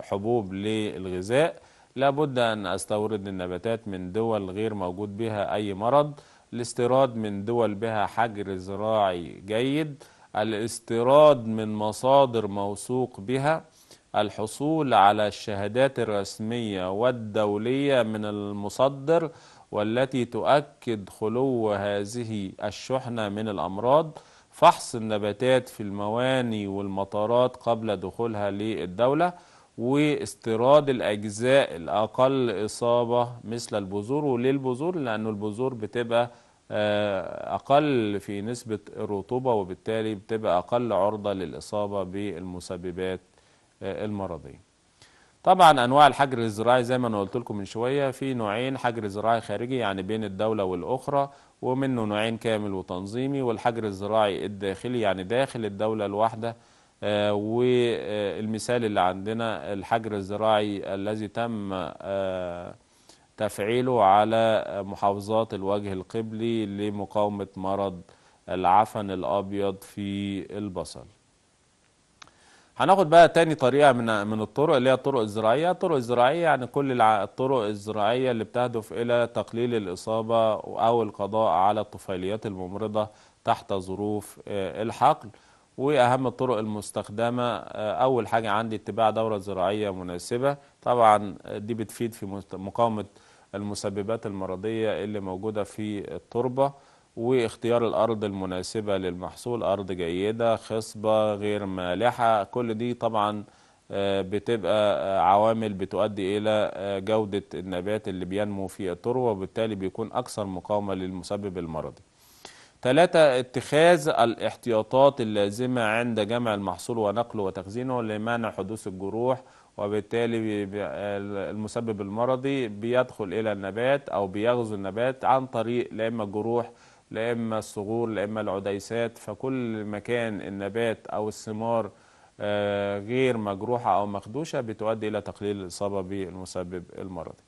حبوب للغذاء لابد أن أستورد النباتات من دول غير موجود بها أي مرض الاستيراد من دول بها حجر زراعي جيد الاستيراد من مصادر موثوق بها الحصول على الشهادات الرسمية والدولية من المصدر والتي تؤكد خلو هذه الشحنة من الأمراض فحص النباتات في المواني والمطارات قبل دخولها للدولة واستيراد الأجزاء الأقل إصابة مثل البذور وليه البذور لأن البذور بتبقى آه، أقل في نسبة الرطوبة وبالتالي بتبقى أقل عرضة للإصابة بالمسببات آه، المرضية طبعا انواع الحجر الزراعي زي ما انا قلت لكم من شويه في نوعين حجر زراعي خارجي يعني بين الدوله والاخرى ومنه نوعين كامل وتنظيمي والحجر الزراعي الداخلي يعني داخل الدوله الواحده آه، والمثال اللي عندنا الحجر الزراعي الذي تم آه، تفعيله على محافظات الوجه القبلي لمقاومه مرض العفن الابيض في البصل هناخد بقى تاني طريقة من من الطرق اللي هي الطرق الزراعية، الطرق الزراعية يعني كل الطرق الزراعية اللي بتهدف إلى تقليل الإصابة أو القضاء على الطفيليات الممرضة تحت ظروف آه، الحقل، وأهم الطرق المستخدمة آه، أول حاجة عندي اتباع دورة زراعية مناسبة، طبعا دي بتفيد في مقاومة المسببات المرضية اللي موجودة في التربة. واختيار الأرض المناسبة للمحصول أرض جيدة خصبة غير مالحة كل دي طبعا آه، بتبقى آه، عوامل بتؤدي إلى آه، جودة النبات اللي بينمو في التربة وبالتالي بيكون أكثر مقاومة للمسبب المرضي ثلاثة اتخاذ الاحتياطات اللازمة عند جمع المحصول ونقله وتخزينه لمنع حدوث الجروح وبالتالي المسبب المرضي بيدخل إلى النبات أو بيغزو النبات عن طريق لا إما الجروح لا إما الصغور لا إما العديسات فكل مكان النبات أو الثمار آه، غير مجروحة أو مخدوشة بتؤدي إلى تقليل الإصابة بالمسبب المرضي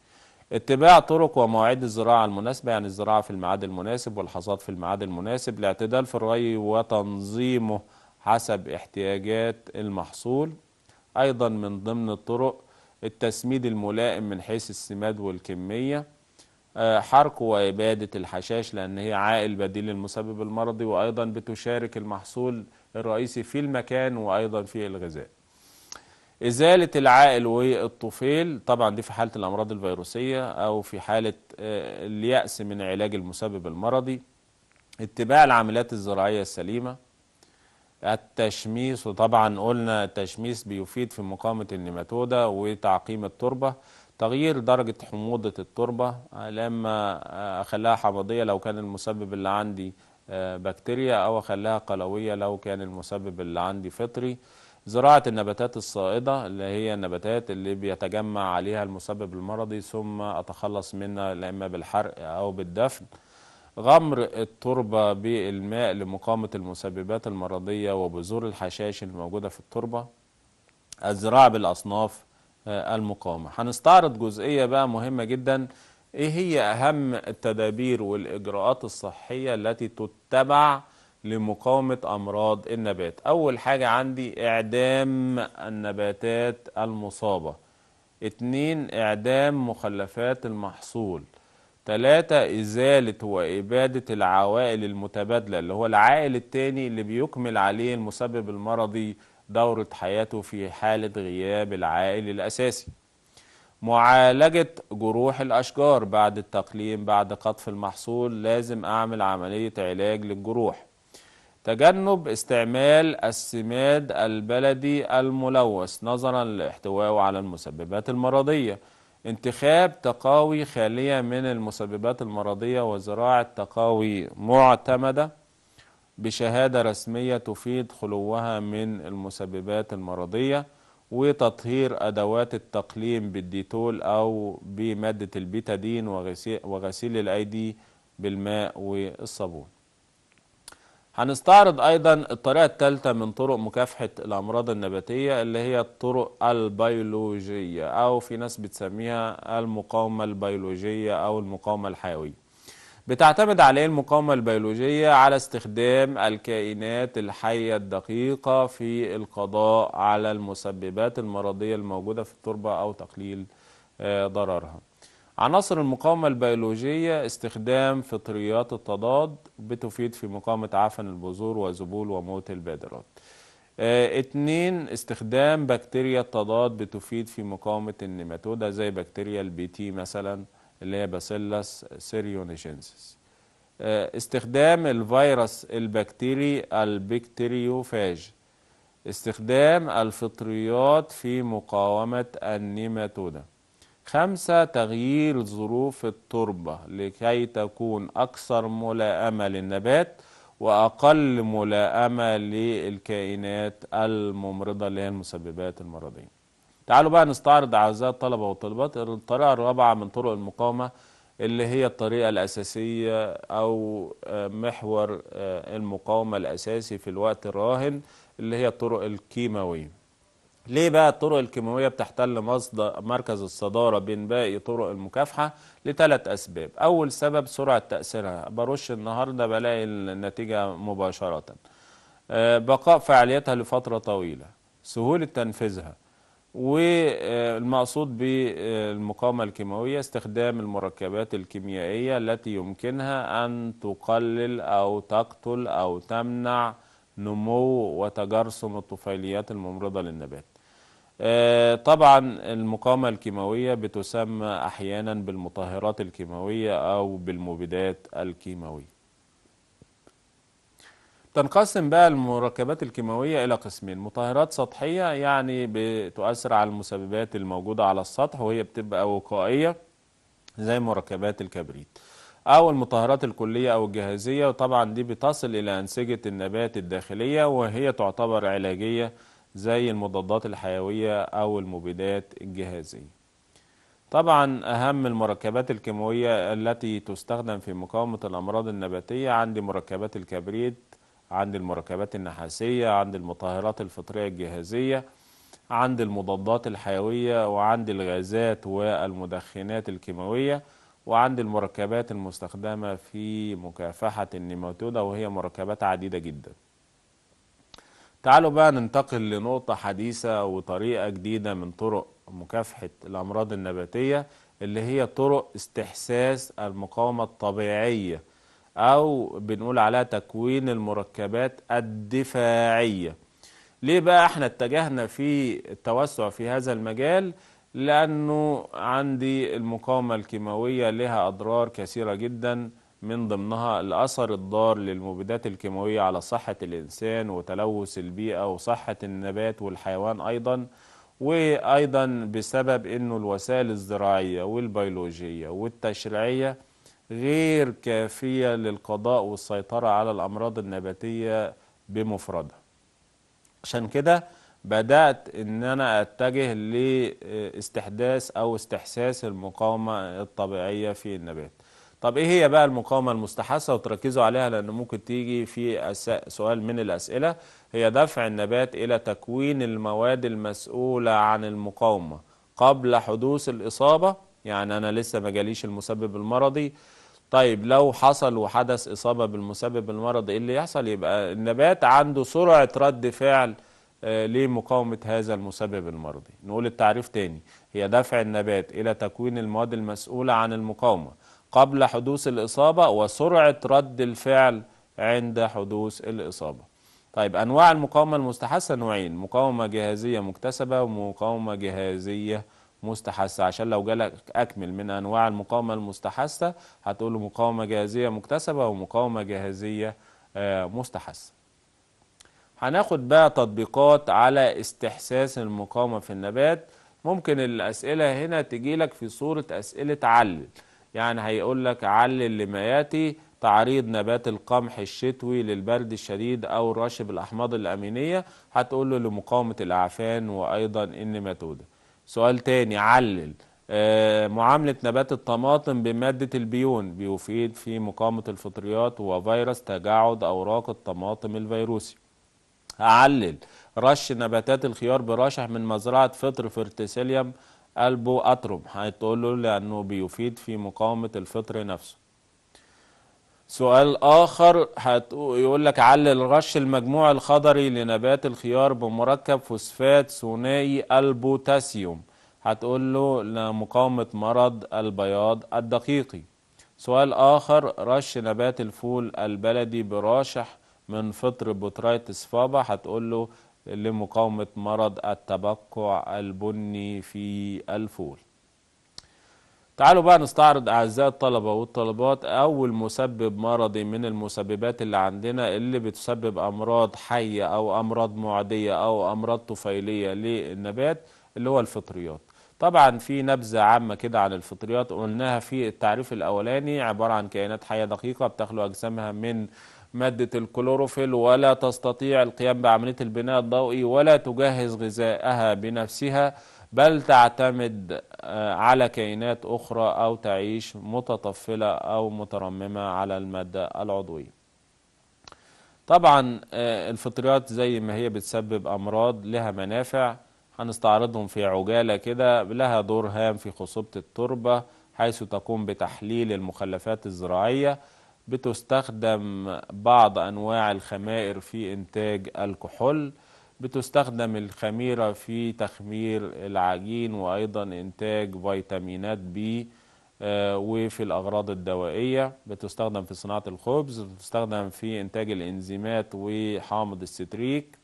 اتباع طرق ومواعيد الزراعة المناسبة يعني الزراعة في الميعاد المناسب والحصاد في الميعاد المناسب الاعتدال في الري وتنظيمه حسب احتياجات المحصول أيضا من ضمن الطرق التسميد الملائم من حيث السماد والكمية حرق وإبادة الحشائش لأن هي عائل بديل للمسبب المرضي وأيضا بتشارك المحصول الرئيسي في المكان وأيضا في الغذاء إزالة العائل والطفيل طبعا دي في حالة الأمراض الفيروسية أو في حالة آه، اليأس من علاج المسبب المرضي اتباع العمليات الزراعية السليمة التشميس وطبعا قلنا التشميس بيفيد في مقاومة النيماتودا وتعقيم التربة تغيير درجة حموضة التربة آه، لما آه، أخليها حمضية لو كان المسبب اللي عندي آه، بكتيريا أو أخليها قلوية لو كان المسبب اللي عندي فطري زراعة النباتات الصائدة اللي هي النباتات اللي بيتجمع عليها المسبب المرضي ثم أتخلص منها إما بالحرق أو بالدفن غمر التربة بالماء لمقاومة المسببات المرضية وبذور الحشائش الموجودة في التربة الزراعة بالأصناف آه، المقاومة هنستعرض جزئية بقى مهمة جدا ايه هي اهم التدابير والاجراءات الصحية التي تتبع لمقاومة امراض النبات اول حاجة عندي اعدام النباتات المصابة اتنين اعدام مخلفات المحصول تلاتة ازالة وابادة العوائل المتبادلة اللي هو العائل التاني اللي بيكمل عليه المسبب المرضي دورة حياته في حالة غياب العائل الأساسي معالجة جروح الأشجار بعد التقليم بعد قطف المحصول لازم أعمل عملية علاج للجروح تجنب استعمال السماد البلدي الملوث نظرا لاحتوائه على المسببات المرضية انتخاب تقاوي خالية من المسببات المرضية وزراعة تقاوي معتمدة بشهادة رسمية تفيد خلوها من المسببات المرضية وتطهير أدوات التقليم بالديتول أو بمادة البيتادين وغسيل الأيدي بالماء والصابون هنستعرض أيضا الطريقة الثالثة من طرق مكافحة الأمراض النباتية اللي هي الطرق البيولوجية أو في ناس بتسميها المقاومة البيولوجية أو المقاومة الحيوية بتعتمد عليه المقاومة البيولوجية على استخدام الكائنات الحية الدقيقة في القضاء على المسببات المرضية الموجودة في التربة أو تقليل آه، ضررها عناصر المقاومة البيولوجية استخدام فطريات التضاد بتفيد في مقاومة عفن البذور وذبول وموت البادرات آه، اتنين استخدام بكتيريا التضاد بتفيد في مقاومة النيماتودا زي بكتيريا البي تي مثلاً اللي هي باسيلس آه، سيريونيشنسيس استخدام الفيروس البكتيري البكتيريوفاج استخدام الفطريات في مقاومة النيماتودا خمسة تغيير ظروف التربة لكي تكون أكثر ملائمة للنبات وأقل ملائمة للكائنات الممرضة اللي هي المسببات المرضية تعالوا بقى نستعرض اعزائي الطلبه والطلبات الطريقه الرابعه من طرق المقاومه اللي هي الطريقه الاساسيه او آه، محور آه، المقاومه الاساسي في الوقت الراهن اللي هي الطرق الكيماويه. ليه بقى الطرق الكيماويه بتحتل مصدر مركز الصداره بين باقي طرق المكافحه لثلاث اسباب، اول سبب سرعه تاثيرها، برش النهارده بلاقي النتيجه مباشره. آه، بقاء فعاليتها لفتره طويله، سهوله تنفيذها. والمقصود بالمقاومة الكيماوية استخدام المركبات الكيميائية التي يمكنها أن تقلل أو تقتل أو تمنع نمو وتجرسم الطفيليات الممرضة للنبات آه، طبعا المقاومة الكيماوية بتسمى أحيانا بالمطهرات الكيماوية أو بالمبيدات الكيماوية تنقسم بقى المركبات الكيماوية إلى قسمين مطهرات سطحية يعني بتؤثر على المسببات الموجودة على السطح وهي بتبقى وقائية زي مركبات الكبريت أو المطهرات الكلية أو الجهازية وطبعا دي بتصل إلى أنسجة النبات الداخلية وهي تعتبر علاجية زي المضادات الحيوية أو المبيدات الجهازية طبعا أهم المركبات الكيماوية التي تستخدم في مقاومة الأمراض النباتية عندي مركبات الكبريت عند المركبات النحاسية عند المطهرات الفطرية الجهازية عند المضادات الحيوية وعند الغازات والمدخنات الكيماوية وعند المركبات المستخدمة في مكافحة النيماتودة وهي مركبات عديدة جدا تعالوا بقى ننتقل لنقطة حديثة وطريقة جديدة من طرق مكافحة الأمراض النباتية اللي هي طرق استحساس المقاومة الطبيعية أو بنقول عليها تكوين المركبات الدفاعية ليه بقى احنا اتجهنا في التوسع في هذا المجال لأنه عندي المقاومة الكيماوية لها أضرار كثيرة جدا من ضمنها الأثر الضار للمبيدات الكيماوية على صحة الإنسان وتلوث البيئة وصحة النبات والحيوان أيضا وأيضا بسبب أنه الوسائل الزراعية والبيولوجية والتشريعية غير كافية للقضاء والسيطرة على الأمراض النباتية بمفردها عشان كده بدأت إن أنا أتجه لاستحداث أو استحساس المقاومة الطبيعية في النبات طب إيه هي بقى المقاومة المستحثة وتركزوا عليها لأن ممكن تيجي في سؤال من الأسئلة هي دفع النبات إلى تكوين المواد المسؤولة عن المقاومة قبل حدوث الإصابة يعني أنا لسه ما جاليش المسبب المرضي طيب لو حصل وحدث إصابة بالمسبب المرضي إيه اللي يحصل يبقى النبات عنده سرعة رد فعل آه، لمقاومة هذا المسبب المرضي نقول التعريف تاني هي دفع النبات إلى تكوين المواد المسؤولة عن المقاومة قبل حدوث الإصابة وسرعة رد الفعل عند حدوث الإصابة طيب أنواع المقاومة المستحثة نوعين مقاومة جهازية مكتسبة ومقاومة جهازية مستحثة عشان لو جالك أكمل من أنواع المقاومة المستحثة هتقول له مقاومة جاهزية مكتسبة ومقاومة جاهزية آه، مستحثة هناخد بقى تطبيقات على استحساس المقاومة في النبات ممكن الأسئلة هنا تجي لك في صورة أسئلة علل يعني هيقول لك علل لما ياتي تعريض نبات القمح الشتوي للبرد الشديد أو رشب الأحماض الأمينية هتقول له لمقاومة الأعفان وأيضا النماتوده. سؤال تاني علل آه، معاملة نبات الطماطم بمادة البيون بيفيد في مقاومة الفطريات وفيروس تجاعد أوراق الطماطم الفيروسي أعلل رش نباتات الخيار برشح من مزرعة فطر فرتسيليوم ألبو أتروم هتقول له لأنه بيفيد في مقاومة الفطر نفسه سؤال آخر يقول لك علل رش المجموع الخضري لنبات الخيار بمركب فوسفات ثنائي البوتاسيوم هتقول له لمقاومة مرض البياض الدقيقي سؤال آخر رش نبات الفول البلدي براشح من فطر بوترايت فابا هتقول له لمقاومة مرض التبقع البني في الفول تعالوا بقى نستعرض أعزائي الطلبة والطلبات أول مسبب مرضي من المسببات اللي عندنا اللي بتسبب أمراض حية أو أمراض معدية أو أمراض طفيلية للنبات اللي هو الفطريات طبعا في نبذة عامة كده عن الفطريات قلناها في التعريف الأولاني عبارة عن كائنات حية دقيقة بتخلو أجسامها من مادة الكلوروفيل ولا تستطيع القيام بعملية البناء الضوئي ولا تجهز غذائها بنفسها بل تعتمد آه، على كائنات أخرى أو تعيش متطفلة أو مترممة على المادة العضوية طبعا آه، الفطريات زي ما هي بتسبب أمراض لها منافع هنستعرضهم في عجالة كده لها دور هام في خصوبة التربة حيث تقوم بتحليل المخلفات الزراعية بتستخدم بعض أنواع الخمائر في إنتاج الكحول بتستخدم الخميرة في تخمير العجين وأيضا إنتاج فيتامينات بي آه، وفي الأغراض الدوائية بتستخدم في صناعة الخبز بتستخدم في إنتاج الإنزيمات وحامض الستريك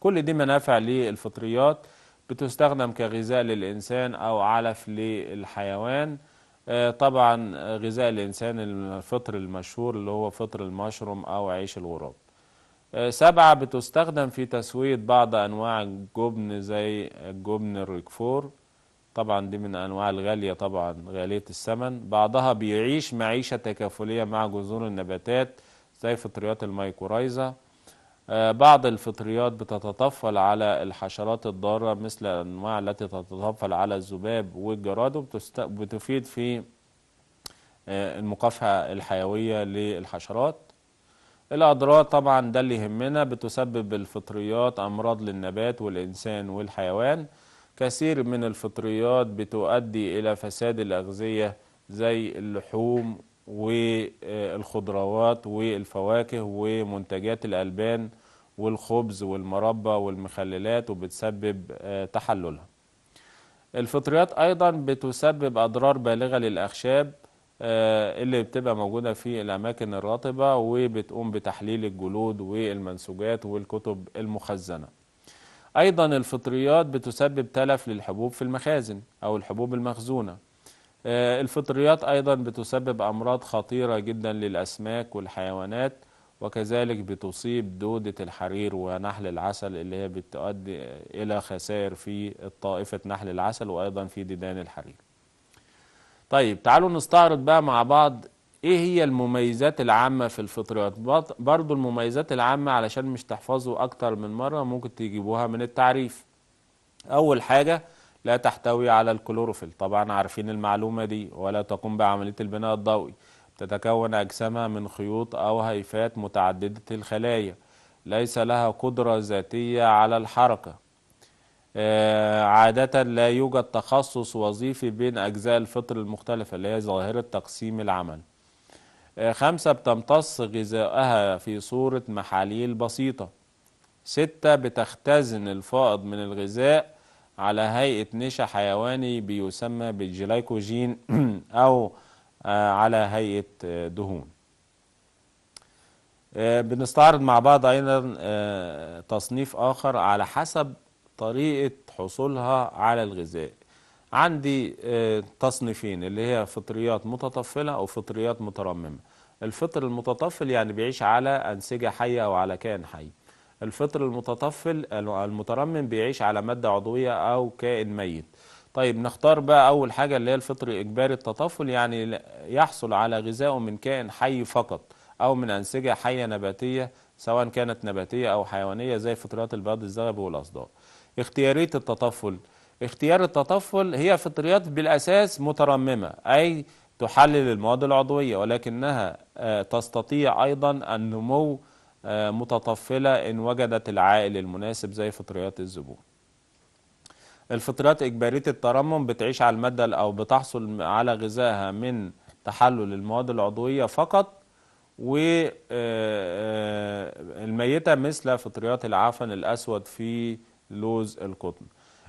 كل دي منافع للفطريات بتستخدم كغذاء للإنسان أو علف للحيوان آه، طبعا غذاء الإنسان الفطر المشهور اللي هو فطر المشروم أو عيش الغراب آه، سبعة بتستخدم في تسوية بعض أنواع الجبن زي الجبن الريكفور طبعا دي من أنواع الغالية طبعا غالية الثمن بعضها بيعيش معيشة تكافلية مع جذور النباتات زي فطريات المايكورايزا آه، بعض الفطريات بتتطفل على الحشرات الضارة مثل الأنواع التي تتطفل على الذباب والجراد وبتفيد في آه، المكافحة الحيوية للحشرات الأضرار طبعا ده اللي يهمنا بتسبب الفطريات أمراض للنبات والإنسان والحيوان كثير من الفطريات بتؤدي إلى فساد الأغذية زي اللحوم والخضروات والفواكه ومنتجات الألبان والخبز والمربى والمخللات وبتسبب آه، تحللها الفطريات أيضا بتسبب أضرار بالغة للأخشاب آه، اللي بتبقى موجودة في الأماكن الرطبة وبتقوم بتحليل الجلود والمنسوجات والكتب المخزنة أيضا الفطريات بتسبب تلف للحبوب في المخازن أو الحبوب المخزونة آه، الفطريات أيضا بتسبب أمراض خطيرة جدا للأسماك والحيوانات وكذلك بتصيب دودة الحرير ونحل العسل اللي هي بتؤدي إلى خسائر في طائفة نحل العسل وأيضا في ديدان الحرير طيب تعالوا نستعرض بقى مع بعض ايه هي المميزات العامة في الفطريات برضو المميزات العامة علشان مش تحفظوا اكتر من مرة ممكن تجيبوها من التعريف اول حاجة لا تحتوي على الكلوروفيل طبعا عارفين المعلومة دي ولا تقوم بعملية البناء الضوئي تتكون أجسامها من خيوط أو هيفات متعددة الخلايا ليس لها قدرة ذاتية على الحركة آه، عادة لا يوجد تخصص وظيفي بين أجزاء الفطر المختلفة اللي هي ظاهرة تقسيم العمل آه، خمسة بتمتص غذائها في صورة محاليل بسيطة ستة بتختزن الفائض من الغذاء على هيئة نشا حيواني بيسمى بالجلايكوجين أو آه، على هيئة دهون بنستعرض مع بعض أيضا تصنيف آخر على حسب طريقة حصولها على الغذاء عندي آه، تصنيفين اللي هي فطريات متطفلة أو فطريات مترممة الفطر المتطفل يعني بيعيش على أنسجة حية أو على كائن حي الفطر المتطفل المترمم بيعيش على مادة عضوية أو كائن ميت طيب نختار بقى أول حاجة اللي هي الفطر الإجباري التطفل يعني يحصل على غذائه من كائن حي فقط أو من أنسجة حية نباتية سواء كانت نباتية أو حيوانية زي فطريات البياض الذهبي والأصداء اختيارية التطفل اختيار التطفل هي فطريات بالأساس مترممة أي تحلل المواد العضوية ولكنها آه، تستطيع أيضا النمو آه، متطفلة إن وجدت العائل المناسب زي فطريات الزبون الفطريات إجبارية الترمم بتعيش على المادة أو بتحصل على غذائها من تحلل المواد العضوية فقط والميتة آه، مثل فطريات العفن الأسود في لوز القطن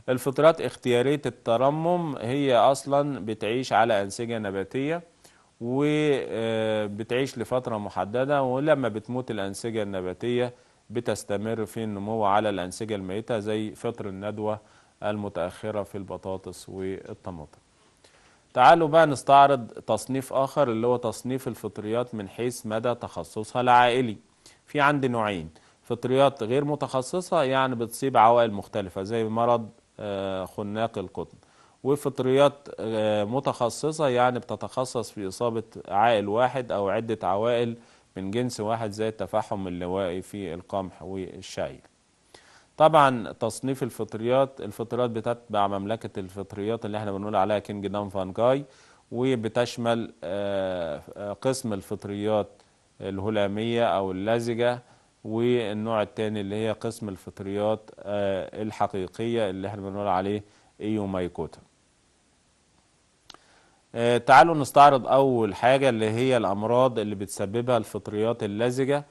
الفطرات اختيارية الترمم هي أصلا بتعيش على أنسجة نباتية وبتعيش آه، لفترة محددة ولما بتموت الأنسجة النباتية بتستمر في النمو على الأنسجة الميتة زي فطر الندوة المتأخرة في البطاطس والطماطم تعالوا بقى نستعرض تصنيف آخر اللي هو تصنيف الفطريات من حيث مدى تخصصها العائلي في عندي نوعين فطريات غير متخصصة يعني بتصيب عوائل مختلفة زي مرض آه، خناق القطن وفطريات آه، متخصصة يعني بتتخصص في إصابة عائل واحد أو عدة عوائل من جنس واحد زي التفاحم اللوائي في القمح والشعير طبعا تصنيف الفطريات الفطريات بتتبع مملكة الفطريات اللي احنا بنقول عليها كينج دام فانجاي وبتشمل آه، قسم الفطريات الهلامية أو اللزجة والنوع الثاني اللي هي قسم الفطريات آه، الحقيقية اللي احنا بنقول عليه ايوميكوتا آه، تعالوا نستعرض أول حاجة اللي هي الأمراض اللي بتسببها الفطريات اللزجة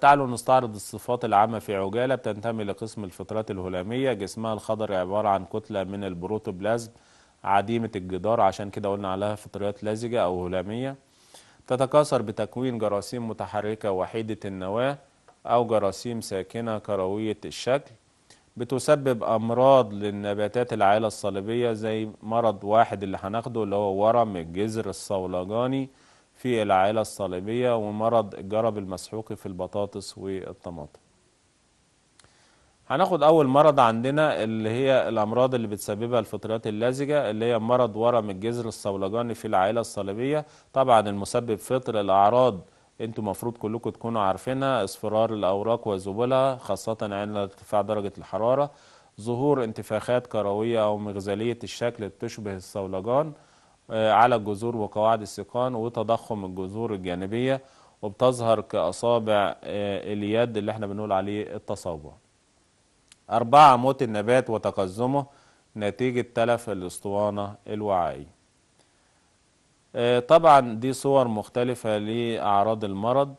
تعالوا نستعرض الصفات العامة في عجالة بتنتمي لقسم الفطريات الهلامية جسمها الخضر عبارة عن كتلة من البروتوبلازم عديمة الجدار عشان كده قلنا عليها فطريات لزجة أو هلامية تتكاثر بتكوين جراثيم متحركة وحيدة النواة أو جراثيم ساكنة كروية الشكل بتسبب أمراض للنباتات العائلة الصليبية زي مرض واحد اللي هناخده اللي هو ورم الجذر الصولجاني في العائلة الصليبية ومرض الجرب المسحوقي في البطاطس والطماطم هناخد أول مرض عندنا اللي هي الأمراض اللي بتسببها الفطريات اللزجة اللي هي مرض ورم الجذر الصولجاني في العائلة الصليبية طبعا المسبب فطر الأعراض انتم المفروض كلكم تكونوا عارفينها اصفرار الاوراق وذبولها خاصه عند ارتفاع درجه الحراره ظهور انتفاخات كرويه او مغزليه الشكل بتشبه الصولجان آه، على الجذور وقواعد السيقان وتضخم الجذور الجانبيه وبتظهر كأصابع آه، اليد اللي احنا بنقول عليه التصابع أربعة موت النبات وتقزمه نتيجة تلف الأسطوانة الوعائية آه، طبعا دي صور مختلفة لأعراض المرض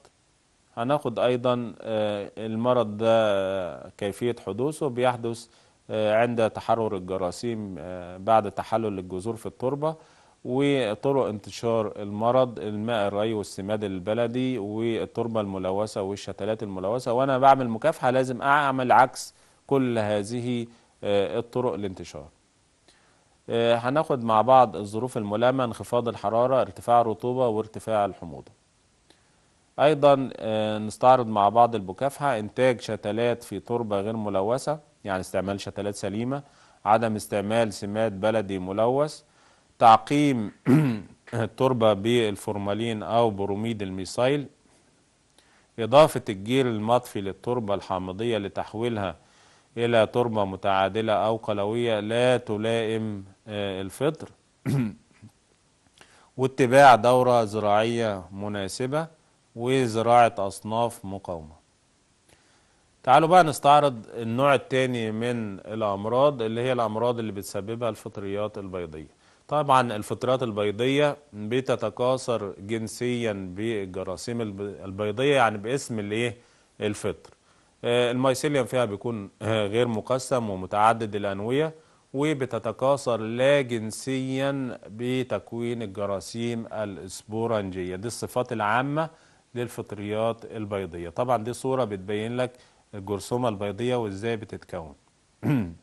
هناخد أيضا آه، المرض ده آه، كيفية حدوثه بيحدث عند تحرر الجراثيم بعد تحلل الجذور في التربة وطرق انتشار المرض الماء الري والسماد البلدي والتربة الملوثة والشتلات الملوثة وأنا بعمل مكافحة لازم أعمل عكس كل هذه الطرق الانتشار آه، هناخد مع بعض الظروف الملامة انخفاض الحرارة ارتفاع الرطوبة وارتفاع الحموضة أيضا آه، نستعرض مع بعض المكافحة إنتاج شتلات في تربة غير ملوثة يعني استعمال شتلات سليمة عدم استعمال سماد بلدي ملوث تعقيم التربة بالفورمالين أو بروميد الميثايل إضافة الجير المطفي للتربة الحامضية لتحويلها إلى تربة متعادلة أو قلوية لا تلائم الفطر واتباع دورة زراعية مناسبة وزراعة أصناف مقاومة تعالوا بقى نستعرض النوع الثاني من الأمراض اللي هي الأمراض اللي بتسببها الفطريات البيضية طبعا الفطريات البيضية بتتكاثر جنسيا بالجراثيم البيضية يعني باسم الايه الفطر آه، الميسيليوم فيها بيكون آه، غير مقسم ومتعدد الأنوية وبتتكاثر لا جنسيا بتكوين الجراثيم الاسبورنجيه دي الصفات العامه للفطريات البيضيه طبعا دي صوره بتبين لك الجرثومه البيضيه وازاي بتتكون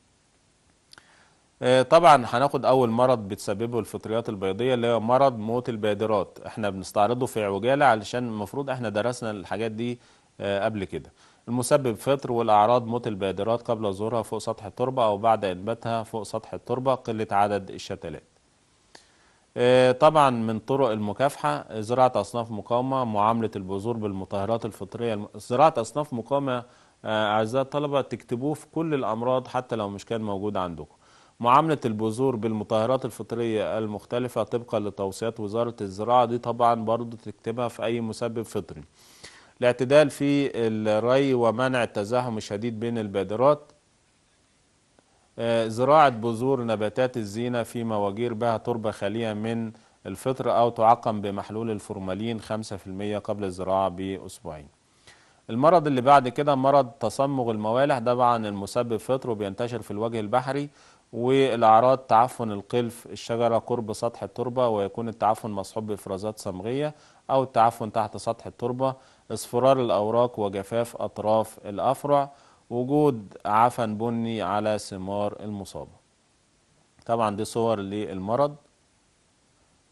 آه، طبعا هناخد اول مرض بتسببه الفطريات البيضيه اللي هو مرض موت البادرات احنا بنستعرضه في عجاله علشان المفروض احنا درسنا الحاجات دي آه، قبل كده المسبب فطر والأعراض موت البادرات قبل ظهورها فوق سطح التربة أو بعد إنباتها فوق سطح التربة قلة عدد الشتلات آه، طبعا من طرق المكافحة زراعة أصناف مقاومة معاملة البذور بالمطهرات الفطرية زراعة أصناف مقاومة آه، أعزائي الطلبة تكتبوه في كل الأمراض حتى لو مش كان موجود عندكم معاملة البذور بالمطهرات الفطرية المختلفة طبقا لتوصيات وزارة الزراعة دي طبعا برضو تكتبها في أي مسبب فطري الاعتدال في الري ومنع التزاحم الشديد بين البادرات آه، زراعة بذور نباتات الزينة في مواجير بها تربة خالية من الفطر أو تعقم بمحلول الفورمالين 5% قبل الزراعة بأسبوعين المرض اللي بعد كده مرض تصمغ الموالح طبعا المسبب فطر وبينتشر في الوجه البحري والأعراض تعفن القلف الشجرة قرب سطح التربة ويكون التعفن مصحوب بإفرازات صمغية أو التعفن تحت سطح التربة اصفرار الأوراق وجفاف أطراف الأفرع وجود عفن بني على ثمار المصابة طبعا دي صور للمرض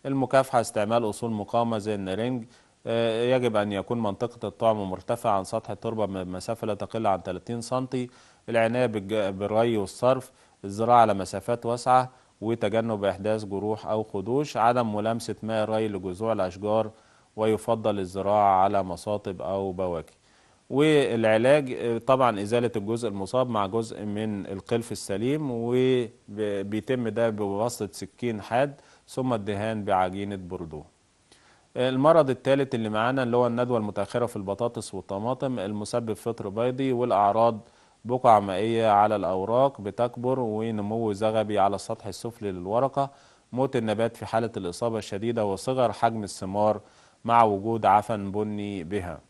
المكافحة استعمال أصول مقاومة زي النرنج آه، يجب أن يكون منطقة الطعم مرتفعة عن سطح التربة بمسافة لا تقل عن 30 سنتي العناية بالري والصرف الزراعة على مسافات واسعة وتجنب إحداث جروح أو خدوش عدم ملامسة ماء الري لجذوع الأشجار ويفضل الزراعة على مصاطب أو بواكي والعلاج طبعا إزالة الجزء المصاب مع جزء من القلف السليم وبيتم ده بواسطة سكين حاد ثم الدهان بعجينة بردو المرض الثالث اللي معانا اللي هو الندوة المتأخرة في البطاطس والطماطم المسبب فطر بيضي والأعراض بقع مائية على الأوراق بتكبر ونمو زغبي على السطح السفلي للورقة موت النبات في حالة الإصابة الشديدة وصغر حجم الثمار مع وجود عفن بني بها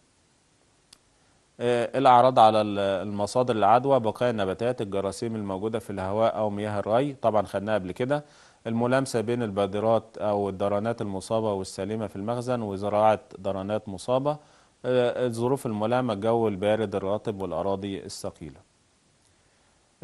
آه، الاعراض على المصادر العدوى بقايا النباتات الجراثيم الموجوده في الهواء او مياه الري طبعا خدناها قبل كده الملامسه بين البادرات او الدرانات المصابه والسليمه في المخزن وزراعه درانات مصابه آه، الظروف الملامه الجو البارد الرطب والاراضي الثقيله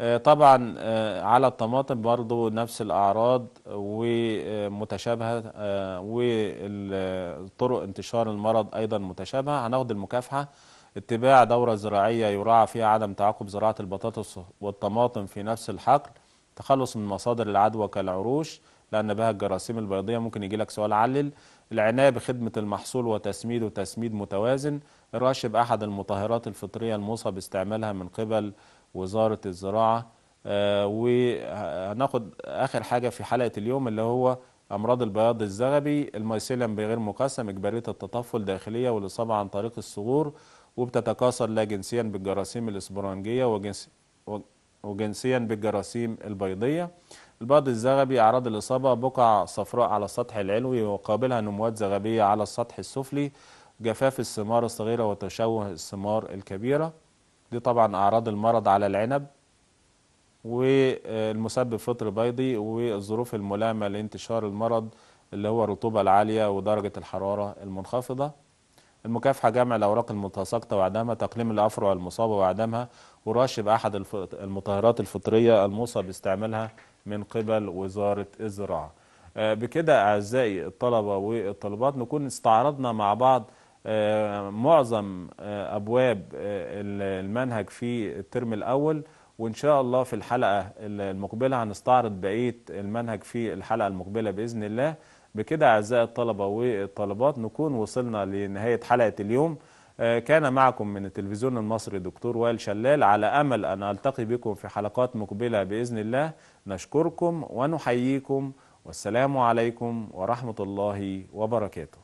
آه، طبعا آه، على الطماطم برضو نفس الأعراض ومتشابهة آه، وطرق انتشار المرض أيضا متشابهة هناخد المكافحة اتباع دورة زراعية يراعى فيها عدم تعاقب زراعة البطاطس والطماطم في نفس الحقل تخلص من مصادر العدوى كالعروش لأن بها الجراثيم البيضية ممكن يجي لك سؤال علل العناية بخدمة المحصول وتسميده تسميد متوازن الرش بأحد المطهرات الفطرية الموصى باستعمالها من قبل وزاره الزراعه آه، وهناخد اخر حاجه في حلقه اليوم اللي هو امراض البياض الزغبي الميسيليم بغير مقسم اجباريه التطفل داخليه والاصابه عن طريق الصغور وبتتكاثر لا جنسيا بالجراثيم الاسبرانجيه وجنس وجنسيا بالجراثيم البيضيه البياض الزغبي أعراض الإصابة بقع صفراء على السطح العلوي وقابلها نموات زغبية على السطح السفلي جفاف الثمار الصغيرة وتشوه الثمار الكبيرة دي طبعا أعراض المرض على العنب والمسبب فطر بيضي والظروف الملائمة لانتشار المرض اللي هو الرطوبة العالية ودرجة الحرارة المنخفضة المكافحة جمع الأوراق المتساقطة وعدمها تقليم الأفرع المصابة وعدمها ورشب أحد المطهرات الفطرية الموصى باستعمالها من قبل وزارة الزراعة آه، بكده أعزائي الطلبة والطالبات نكون استعرضنا مع بعض آه، معظم آه، أبواب آه، المنهج في الترم الأول وإن شاء الله في الحلقة المقبلة هنستعرض بقية المنهج في الحلقة المقبلة بإذن الله بكده أعزائي الطلبة والطلبات نكون وصلنا لنهاية حلقة اليوم كان معكم من التلفزيون المصري دكتور وائل شلال على أمل أن ألتقي بكم في حلقات مقبلة بإذن الله نشكركم ونحييكم والسلام عليكم ورحمة الله وبركاته